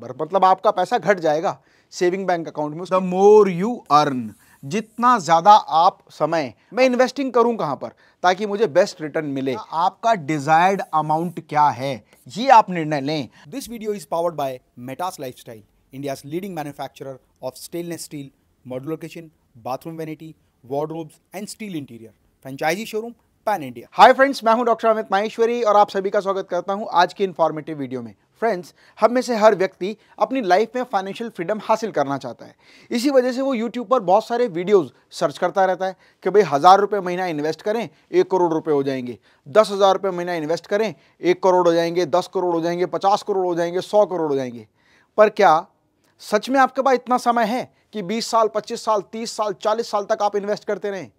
बराबर मतलब आपका पैसा घट जाएगा सेविंग बैंक अकाउंट में द मोर यू अर्न जितना ज़्यादा आप समय मैं इन्वेस्टिंग करूं कहां पर ताकि मुझे बेस्ट रिटर्न मिले आपका डिजायर्ड अमाउंट क्या है ये आप निर्णय लें this video is powered by Metas lifestyle India leading manufacturer of stainless steel modular kitchen bathroom vanity wardrobes and steel interior franchise showroom pan India hi friends मैं हूं डॉक्टर अमित माहेश्वरी और आप सभी का स्वागत करता हूं आज की इन्फॉर्मेटिव वीडियो में फ्रेंड्स हम में से हर व्यक्ति अपनी लाइफ में फाइनेंशियल फ्रीडम हासिल करना चाहता है इसी वजह से वो यूट्यूब पर बहुत सारे वीडियोस सर्च करता रहता है कि भाई हज़ार रुपये महीना इन्वेस्ट करें एक करोड़ रुपए हो जाएंगे दस हज़ार रुपये महीना इन्वेस्ट करें एक करोड़ हो जाएंगे दस करोड़ हो जाएंगे पचास करोड़ हो जाएंगे सौ करोड़ हो जाएंगे पर क्या सच में आपके पास इतना समय है कि बीस साल पच्चीस साल तीस साल चालीस साल तक आप इन्वेस्ट करते रहें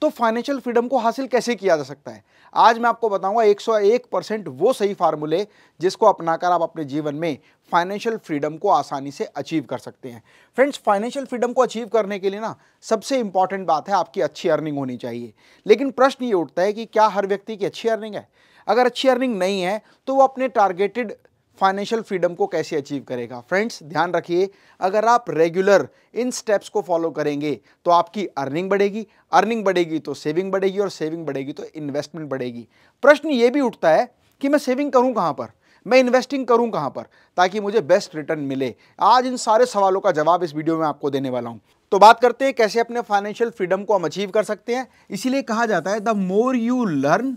तो फाइनेंशियल फ्रीडम को हासिल कैसे किया जा सकता है आज मैं आपको बताऊंगा 101 परसेंट वो सही फार्मूले जिसको अपनाकर आप अपने जीवन में फाइनेंशियल फ्रीडम को आसानी से अचीव कर सकते हैं फ्रेंड्स फाइनेंशियल फ्रीडम को अचीव करने के लिए ना सबसे इंपॉर्टेंट बात है आपकी अच्छी अर्निंग होनी चाहिए लेकिन प्रश्न ये उठता है कि क्या हर व्यक्ति की अच्छी अर्निंग है अगर अच्छी अर्निंग नहीं है तो वो अपने टारगेटेड फाइनेंशियल फ्रीडम को कैसे अचीव करेगा फ्रेंड्स ध्यान रखिए अगर आप रेगुलर इन स्टेप्स को फॉलो करेंगे तो आपकी अर्निंग बढ़ेगी अर्निंग बढ़ेगी तो सेविंग बढ़ेगी और सेविंग बढ़ेगी तो इन्वेस्टमेंट बढ़ेगी प्रश्न ये भी उठता है कि मैं सेविंग करूँ कहाँ पर मैं इन्वेस्टिंग करूं कहां पर ताकि मुझे बेस्ट रिटर्न मिले आज इन सारे सवालों का जवाब इस वीडियो में आपको देने वाला हूं तो बात करते हैं कैसे अपने फाइनेंशियल फ्रीडम को हम अचीव कर सकते हैं इसीलिए कहा जाता है the more you learn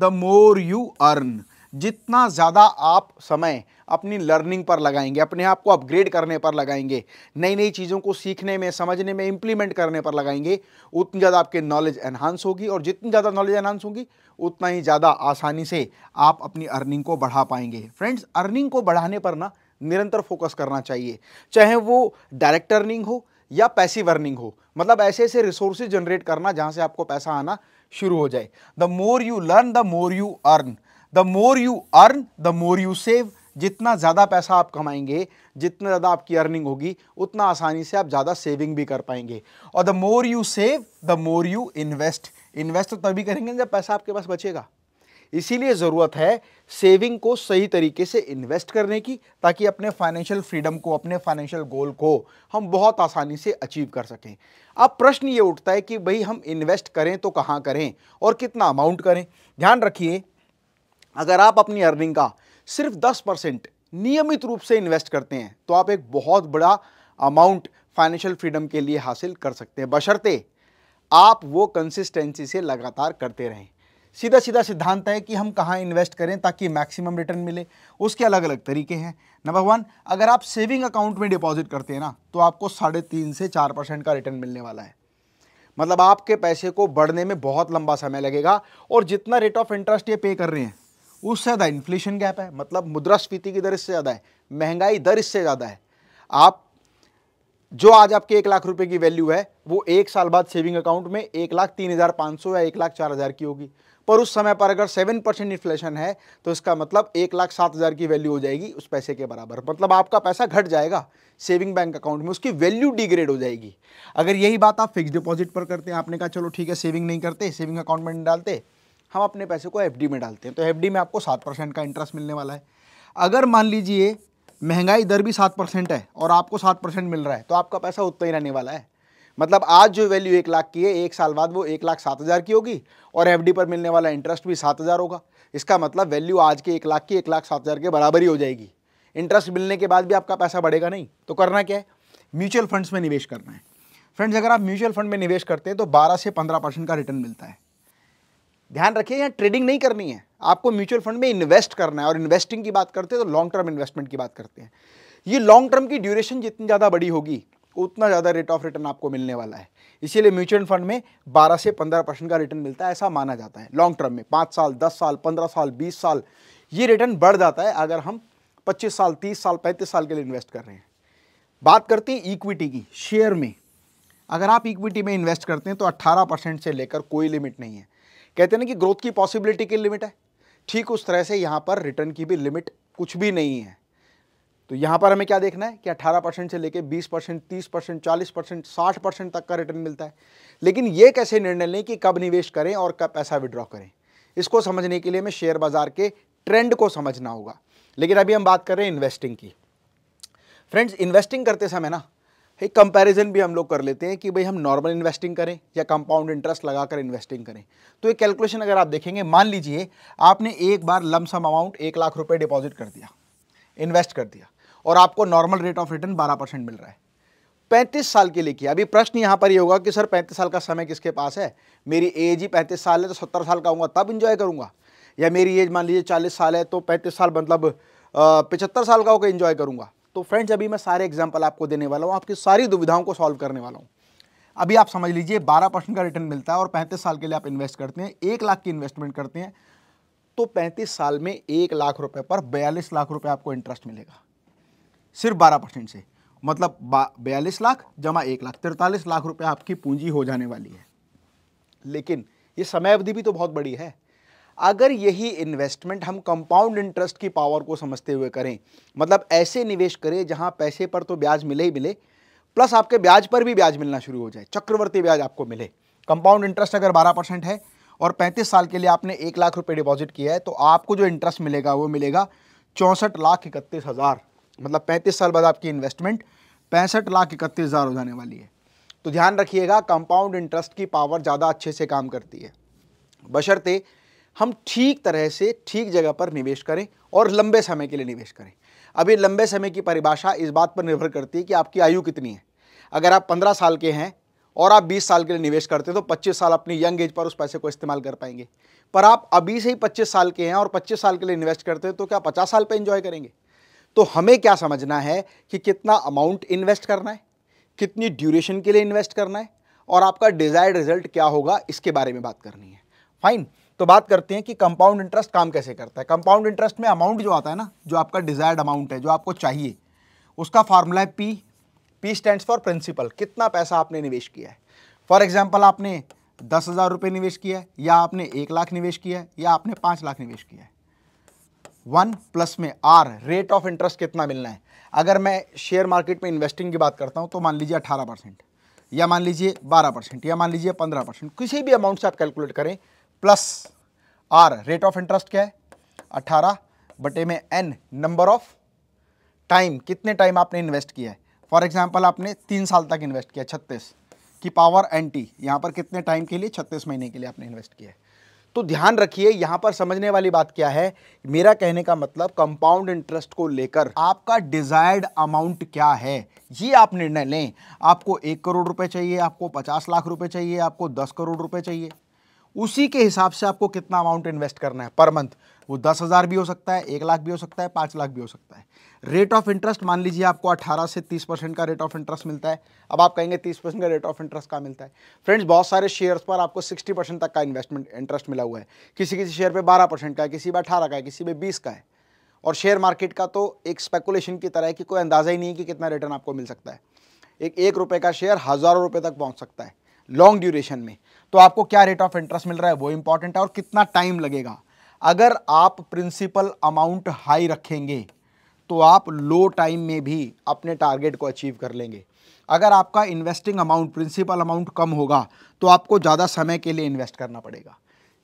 the more you earn जितना ज़्यादा आप समय अपनी लर्निंग पर लगाएंगे अपने आप को अपग्रेड करने पर लगाएंगे नई नई चीज़ों को सीखने में समझने में इम्प्लीमेंट करने पर लगाएंगे उतनी ज़्यादा आपके नॉलेज एनहांस होगी और जितनी ज़्यादा नॉलेज एनहांस होगी उतना ही ज़्यादा आसानी से आप अपनी अर्निंग को बढ़ा पाएंगे फ्रेंड्स अर्निंग को बढ़ाने पर ना निरंतर फोकस करना चाहिए चाहे वो डायरेक्ट अर्निंग हो या पैसिव अर्निंग हो मतलब ऐसे ऐसे रिसोर्सेज जनरेट करना जहाँ से आपको पैसा आना शुरू हो जाए the more you learn the more you earn the more you earn the more you save जितना ज़्यादा पैसा आप कमाएंगे जितना ज़्यादा आपकी अर्निंग होगी उतना आसानी से आप ज़्यादा सेविंग भी कर पाएंगे और the more you save the more you invest invest तो तभी करेंगे जब पैसा आपके पास बचेगा इसीलिए ज़रूरत है सेविंग को सही तरीके से इन्वेस्ट करने की ताकि अपने फाइनेंशियल फ्रीडम को अपने फाइनेंशियल गोल को हम बहुत आसानी से अचीव कर सकें अब प्रश्न ये उठता है कि भाई हम इन्वेस्ट करें तो कहाँ करें और कितना अमाउंट करें ध्यान रखिए अगर आप अपनी अर्निंग का सिर्फ 10 परसेंट नियमित रूप से इन्वेस्ट करते हैं तो आप एक बहुत बड़ा अमाउंट फाइनेंशियल फ्रीडम के लिए हासिल कर सकते हैं बशर्ते आप वो कंसिस्टेंसी से लगातार करते रहें सीधा सीधा सिद्धांत है कि हम कहाँ इन्वेस्ट करें ताकि मैक्सिमम रिटर्न मिले उसके अलग अलग तरीके हैं नंबर वन अगर आप सेविंग अकाउंट में डिपॉजिट करते हैं ना तो आपको साढ़े तीन से चार परसेंट का रिटर्न मिलने वाला है मतलब आपके पैसे को बढ़ने में बहुत लंबा समय लगेगा और जितना रेट ऑफ इंटरेस्ट ये पे कर रहे हैं उससे ज़्यादा इन्फ्लेशन गैप है मतलब मुद्रास्फीति की दर इससे ज़्यादा है महंगाई दर इससे ज़्यादा है आप जो आज आपके एक लाख रुपए की वैल्यू है वो एक साल बाद सेविंग अकाउंट में एक लाख तीन हज़ार पाँच सौ या एक लाख चार हज़ार की होगी पर उस समय पर अगर सेवन परसेंट इन्फ्लेशन है तो इसका मतलब एक लाख सात हज़ार की वैल्यू हो जाएगी उस पैसे के बराबर मतलब आपका पैसा घट जाएगा सेविंग बैंक अकाउंट में उसकी वैल्यू डिग्रेड हो जाएगी अगर यही बात आप फिक्स डिपॉजिट पर करते हैं आपने कहा चलो ठीक है सेविंग नहीं करते सेविंग अकाउंट में नहीं डालते हम अपने पैसे को एफ में डालते हैं तो एफ में आपको सात परसेंट का इंटरेस्ट मिलने वाला है अगर मान लीजिए महंगाई दर भी सात परसेंट है और आपको सात परसेंट मिल रहा है तो आपका पैसा उतना ही रहने वाला है मतलब आज जो वैल्यू एक लाख की है एक साल बाद वो एक लाख सात हज़ार की होगी और एफडी पर मिलने वाला इंटरेस्ट भी सात हज़ार होगा इसका मतलब वैल्यू आज के एक लाख की एक लाख सात हज़ार के बराबर ही हो जाएगी इंटरेस्ट मिलने के बाद भी आपका पैसा बढ़ेगा नहीं तो करना क्या है म्यूचुअल फंड्स में निवेश करना है फ्रेंड्स अगर आप म्यूचुअल फंड में निवेश करते हैं तो बारह से पंद्रह परसेंट का रिटर्न मिलता है ध्यान रखिए यहाँ ट्रेडिंग नहीं करनी है आपको म्यूचुअल फंड में इन्वेस्ट करना है और इन्वेस्टिंग की बात करते हैं तो लॉन्ग टर्म इन्वेस्टमेंट की बात करते हैं ये लॉन्ग टर्म की ड्यूरेशन जितनी ज़्यादा बड़ी होगी उतना ज़्यादा रेट ऑफ रिटर्न आपको मिलने वाला है इसीलिए म्यूचुअल फंड में 12 से 15 परसेंट का रिटर्न मिलता है ऐसा माना जाता है लॉन्ग टर्म में पाँच साल दस साल पंद्रह साल बीस साल ये रिटर्न बढ़ जाता है अगर हम पच्चीस साल तीस साल पैंतीस साल के लिए इन्वेस्ट कर रहे हैं बात करते हैं इक्विटी की शेयर में अगर आप इक्विटी में इन्वेस्ट करते हैं तो अट्ठारह परसेंट से लेकर कोई लिमिट नहीं है कहते हैं ना कि ग्रोथ की पॉसिबिलिटी की लिमिट है ठीक उस तरह से यहाँ पर रिटर्न की भी लिमिट कुछ भी नहीं है तो यहाँ पर हमें क्या देखना है कि 18 परसेंट से लेकर 20 परसेंट तीस परसेंट चालीस परसेंट साठ परसेंट तक का रिटर्न मिलता है लेकिन ये कैसे निर्णय लें कि कब निवेश करें और कब पैसा विड्रॉ करें इसको समझने के लिए हमें शेयर बाजार के ट्रेंड को समझना होगा लेकिन अभी हम बात कर रहे हैं इन्वेस्टिंग की फ्रेंड्स इन्वेस्टिंग करते समय ना एक कंपैरिजन भी हम लोग कर लेते हैं कि भाई हम नॉर्मल इन्वेस्टिंग करें या कंपाउंड इंटरेस्ट लगाकर इन्वेस्टिंग करें तो एक कैलकुलेशन अगर आप देखेंगे मान लीजिए आपने एक बार लमसम अमाउंट एक लाख रुपये डिपॉजिट कर दिया इन्वेस्ट कर दिया और आपको नॉर्मल रेट ऑफ रिटर्न बारह परसेंट मिल रहा है पैंतीस साल के लिए किया अभी प्रश्न यहाँ पर ही होगा कि सर पैंतीस साल का समय किसके पास है मेरी एज ही पैंतीस साल है तो सत्तर साल का हूँ तब इन्जॉय करूँगा या मेरी एज मान लीजिए चालीस साल है तो पैंतीस साल मतलब पचहत्तर साल का होकर इन्जॉय करूँगा तो फ्रेंड्स अभी मैं सारे एग्जाम्पल आपको देने वाला हूँ आपकी सारी दुविधाओं को सॉल्व करने वाला हूँ अभी आप समझ लीजिए बारह परसेंट का रिटर्न मिलता है और पैंतीस साल के लिए आप इन्वेस्ट करते हैं एक लाख की इन्वेस्टमेंट करते हैं तो पैंतीस साल में एक लाख रुपये पर बयालीस लाख रुपये आपको इंटरेस्ट मिलेगा सिर्फ बारह परसेंट से मतलब बयालीस लाख जमा एक लाख तिरतालीस लाख रुपये आपकी पूंजी हो जाने वाली है लेकिन ये समय अवधि भी तो बहुत बड़ी है अगर यही इन्वेस्टमेंट हम कंपाउंड इंटरेस्ट की पावर को समझते हुए करें मतलब ऐसे निवेश करें जहां पैसे पर तो ब्याज मिले ही मिले प्लस आपके ब्याज पर भी ब्याज मिलना शुरू हो जाए चक्रवर्ती ब्याज आपको मिले कंपाउंड इंटरेस्ट अगर बारह परसेंट है और पैंतीस साल के लिए आपने एक लाख रुपये डिपॉजिट किया है तो आपको जो इंटरेस्ट मिलेगा वो मिलेगा चौंसठ लाख इकतीस हज़ार मतलब पैंतीस साल बाद आपकी इन्वेस्टमेंट पैंसठ लाख इकतीस हज़ार हो जाने वाली है तो ध्यान रखिएगा कंपाउंड इंटरेस्ट की पावर ज़्यादा अच्छे से काम करती है बशर्ते हम ठीक तरह से ठीक जगह पर निवेश करें और लंबे समय के लिए निवेश करें अब ये लंबे समय की परिभाषा इस बात पर निर्भर करती है कि आपकी आयु कितनी है अगर आप पंद्रह साल के हैं और आप 20 साल के लिए निवेश करते हैं तो 25 साल अपनी यंग एज पर उस पैसे को इस्तेमाल कर पाएंगे पर आप अभी से ही 25 साल के हैं और 25 साल के लिए इन्वेस्ट करते हैं तो क्या 50 साल पर इन्जॉय करेंगे तो हमें क्या समझना है कि कितना अमाउंट इन्वेस्ट करना है कितनी ड्यूरेशन के लिए इन्वेस्ट करना है और आपका डिज़ायर्ड रिजल्ट क्या होगा इसके बारे में बात करनी है फाइन तो बात करते हैं कि कंपाउंड इंटरेस्ट काम कैसे करता है कंपाउंड इंटरेस्ट में अमाउंट जो आता है ना जो आपका डिजायर्ड अमाउंट है जो आपको चाहिए उसका फार्मूला है P P stands for principal कितना पैसा आपने निवेश किया है फॉर एग्जाम्पल आपने दस हज़ार रुपये निवेश किया है या आपने एक लाख निवेश किया है या आपने पाँच लाख निवेश किया है वन प्लस में आर रेट ऑफ इंटरेस्ट कितना मिलना है अगर मैं शेयर मार्केट में इन्वेस्टिंग की बात करता हूँ तो मान लीजिए अठारह परसेंट या मान लीजिए बारह परसेंट या मान लीजिए पंद्रह परसेंट किसी भी अमाउंट से आप कैलकुलेट करें plus R rate of interest क्या है अट्ठारह बटे में एन नंबर ऑफ टाइम कितने टाइम आपने इन्वेस्ट किया है फॉर एग्जाम्पल आपने तीन साल तक इन्वेस्ट किया छत्तीस की पावर एन टी यहाँ पर कितने टाइम के लिए छत्तीस महीने के लिए आपने इन्वेस्ट किया है तो ध्यान रखिए यहाँ पर समझने वाली बात क्या है मेरा कहने का मतलब कंपाउंड इंटरेस्ट को लेकर आपका डिजायर्ड अमाउंट क्या है ये आप निर्णय लें आपको एक करोड़ रुपए चाहिए आपको पचास लाख रुपए चाहिए आपको दस करोड़ रुपए चाहिए उसी के हिसाब से आपको कितना अमाउंट इन्वेस्ट करना है पर मंथ वो दस हज़ार भी हो सकता है एक लाख भी हो सकता है पाँच लाख भी हो सकता है रेट ऑफ इंटरेस्ट मान लीजिए आपको अठारह से तीस परसेंट का रेट ऑफ इंटरेस्ट मिलता है अब आप कहेंगे तीस परसेंट का रेट ऑफ इंटरेस्ट कहाँ मिलता है फ्रेंड्स बहुत सारे शेयर्स पर आपको सिक्सटी परसेंट तक का इन्वेस्टमेंट इंटरेस्ट मिला हुआ है किसी किसी शेयर पर बारह परसेंट का है किसी पर अठारह का है किसी पर बीस का है और शेयर मार्केट का तो एक स्पेकुलेशन की तरह है कि कोई अंदाज़ा ही नहीं है कि कितना रिटर्न आपको मिल सकता है एक एक रुपये का शेयर हज़ारों रुपये तक पहुँच सकता है लॉन्ग ड्यूरेशन में तो आपको क्या रेट ऑफ इंटरेस्ट मिल रहा है वो इंपॉर्टेंट है और कितना टाइम लगेगा अगर आप प्रिंसिपल अमाउंट हाई रखेंगे तो आप लो टाइम में भी अपने टारगेट को अचीव कर लेंगे अगर आपका इन्वेस्टिंग अमाउंट प्रिंसिपल अमाउंट कम होगा तो आपको ज़्यादा समय के लिए इन्वेस्ट करना पड़ेगा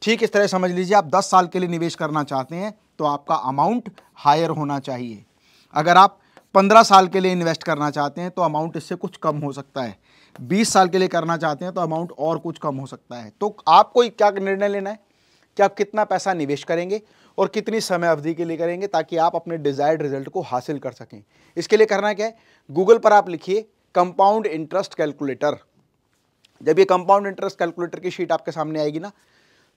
ठीक इस तरह समझ लीजिए आप 10 साल के लिए निवेश करना चाहते हैं तो आपका अमाउंट हायर होना चाहिए अगर आप 15 साल के लिए इन्वेस्ट करना चाहते हैं तो अमाउंट इससे कुछ कम हो सकता है बीस साल के लिए करना चाहते हैं तो अमाउंट और कुछ कम हो सकता है तो आपको क्या निर्णय लेना है कि आप कितना पैसा निवेश करेंगे और कितनी समय अवधि के लिए करेंगे ताकि आप अपने डिजायर्ड रिजल्ट को हासिल कर सकें इसके लिए करना क्या है गूगल पर आप लिखिए कंपाउंड इंटरेस्ट कैलकुलेटर जब ये कंपाउंड इंटरेस्ट कैलकुलेटर की शीट आपके सामने आएगी ना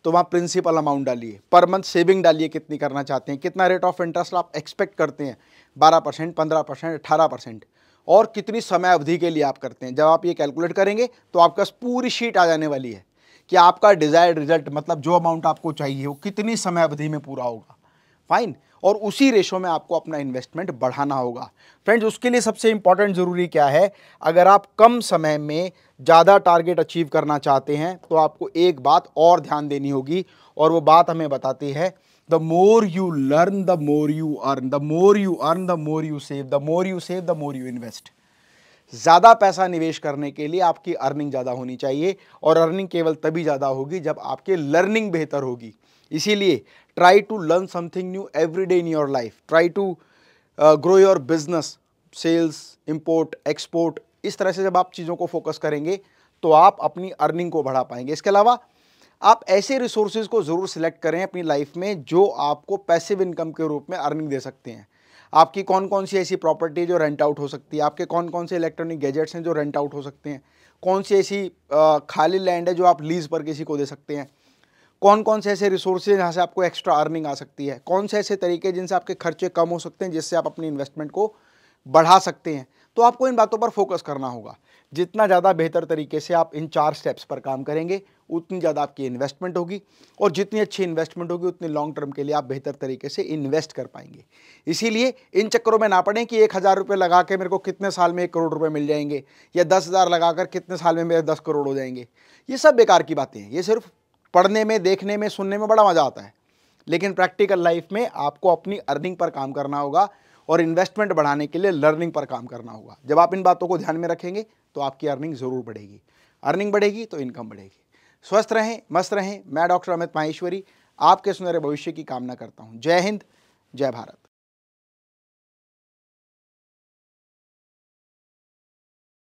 तो वहाँ प्रिंसिपल अमाउंट डालिए पर मंथ सेविंग डालिए कितनी करना चाहते हैं कितना रेट ऑफ इंटरेस्ट आप एक्सपेक्ट करते हैं बारह परसेंट पंद्रह परसेंट अठारह परसेंट और कितनी समय अवधि के लिए आप करते हैं जब आप ये कैलकुलेट करेंगे तो आपका पूरी शीट आ जाने वाली है कि आपका डिज़ायर्ड रिजल्ट मतलब जो अमाउंट आपको चाहिए वो कितनी समय अवधि में पूरा होगा फाइन और उसी रेशो में आपको अपना इन्वेस्टमेंट बढ़ाना होगा फ्रेंड्स उसके लिए सबसे इंपॉर्टेंट ज़रूरी क्या है अगर आप कम समय में ज़्यादा टारगेट अचीव करना चाहते हैं तो आपको एक बात और ध्यान देनी होगी और वो बात हमें बताती है the more you learn, the more you earn. The more you earn, the more you save. The more you save, the more you invest. ज़्यादा पैसा निवेश करने के लिए आपकी अर्निंग ज़्यादा होनी चाहिए और अर्निंग केवल तभी ज़्यादा होगी जब आपके लर्निंग बेहतर होगी इसीलिए try to learn something new every day in your life try to grow your business sales import export इस तरह से जब आप चीज़ों को फोकस करेंगे तो आप अपनी अर्निंग को बढ़ा पाएंगे इसके अलावा आप ऐसे रिसोर्सेज को ज़रूर सिलेक्ट करें अपनी लाइफ में जो आपको पैसिव इनकम के रूप में अर्निंग दे सकते हैं आपकी कौन कौन सी ऐसी प्रॉपर्टी जो रेंट आउट हो सकती है आपके कौन कौन से इलेक्ट्रॉनिक गैजेट्स हैं जो रेंट आउट हो सकते हैं कौन सी ऐसी खाली लैंड है जो आप लीज़ पर किसी को दे सकते हैं कौन कौन से ऐसे रिसोर्सेज जहाँ से आपको एक्स्ट्रा अर्निंग आ सकती है कौन से ऐसे तरीके जिनसे आपके खर्चे कम हो सकते हैं जिससे आप अपनी इन्वेस्टमेंट को बढ़ा सकते हैं तो आपको इन बातों पर फोकस करना होगा जितना ज़्यादा बेहतर तरीके से आप इन चार स्टेप्स पर काम करेंगे उतनी ज़्यादा आपकी इन्वेस्टमेंट होगी और जितनी अच्छी इन्वेस्टमेंट होगी उतनी लॉन्ग टर्म के लिए आप बेहतर तरीके से इन्वेस्ट कर पाएंगे इसीलिए इन चक्करों में ना पड़ें कि एक हज़ार रुपये लगा के मेरे को कितने साल में एक करोड़ रुपये मिल जाएंगे या दस हज़ार लगा कर कितने साल में मेरे दस करोड़ हो जाएंगे ये सब बेकार की बातें हैं ये सिर्फ पढ़ने में देखने में सुनने में बड़ा मज़ा आता है लेकिन प्रैक्टिकल लाइफ में आपको अपनी अर्निंग पर काम करना होगा और इन्वेस्टमेंट बढ़ाने के लिए लर्निंग पर काम करना होगा जब आप इन बातों को ध्यान में रखेंगे तो आपकी अर्निंग ज़रूर बढ़ेगी अर्निंग बढ़ेगी तो इनकम बढ़ेगी स्वस्थ रहें मस्त रहें मैं डॉक्टर अमित माहेश्वरी आपके सुनहरे भविष्य की कामना करता हूँ जय हिंद जय भारत